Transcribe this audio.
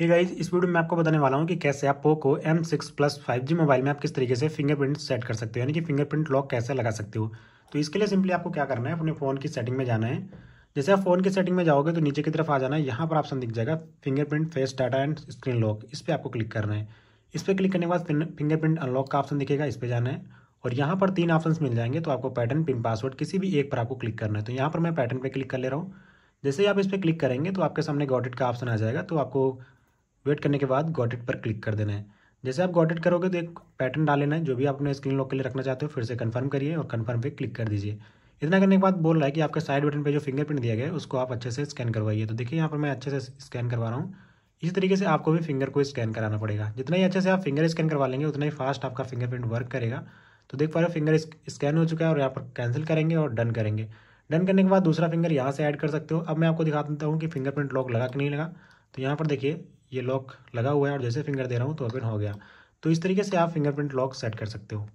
hey guys इस video में आपको बताने वाला हूँ कि कैसे आप Poco M six plus five G mobile में आप किस तरीके से फिंगरप्रिंट सेट कर सकते हो यानी कि फिंगरप्रिंट लॉक कैसे लगा सकते हो तो इसके लिए सिंपली आपको क्या करना है अपने फ़ोन की सेटिंग में जाना है जैसे आप फ़ोन की सेटिंग में जाओगे तो नीचे की तरफ आ जाना है यहाँ पर ऑप्शन दिख जाएगा fingerprint face data and screen lock इस पर आपको क्लिक करना है इस पर क्लिक करने के बाद फिंगरप्रिंट अनलॉक का ऑप्शन दिखेगा इस पर जाना है और यहाँ पर तीन ऑप्शन मिल जाएंगे तो आपको पैटर्न पिन पासवर्ड किसी भी एक पर आपको क्लिक करना है तो यहाँ पर मैं पैटर्न पर क्लिक कर ले रहा हूँ जैसे ही आप इस पर क्लिक करेंगे तो आपके सामने गॉडेट का ऑप्शन आ जाएगा तो आपको वेट करने के बाद गॉटेड पर क्लिक कर देना है जैसे आप गॉटेड करोगे तो एक पैटर्न डाल लेना है जो भी आप अपने स्क्रीन लॉक के लिए रखना चाहते हो फिर से कन्फर्म करिए और कन्फर्म पे क्लिक कर दीजिए इतना करने के बाद बोल रहा है कि आपके साइड बटन पे जो फिंगरप्रिंट दिया गया है उसको आप अच्छे से स्कैन करवाइए तो देखिए यहाँ पर मैं अच्छे से स्कैन करवा रहा हूँ इसी तरीके से आपको भी फिंगर को स्कैन कराना पड़ेगा जितना ही अच्छे से आप फिंगर स्कैन करवा लेंगे उतना ही फास्ट आपका फिंगरप्रिंट वर्क करेगा तो देख पा रहे हो फिंगर स्कैन हो चुका है और यहाँ पर कैंसिल करेंगे और डन करेंगे डन करने के बाद दूसरा फिंगर यहाँ से ऐड कर सकते हो अब मैं आपको दिखा देता हूँ कि फिंगरप्रिंट लॉक लगा कि नहीं लगा तो यहाँ पर देखिए ये लॉक लगा हुआ है और जैसे फिंगर दे रहा हूँ तो ओपन हो गया तो इस तरीके से आप फिंगरप्रिंट लॉक सेट कर सकते हो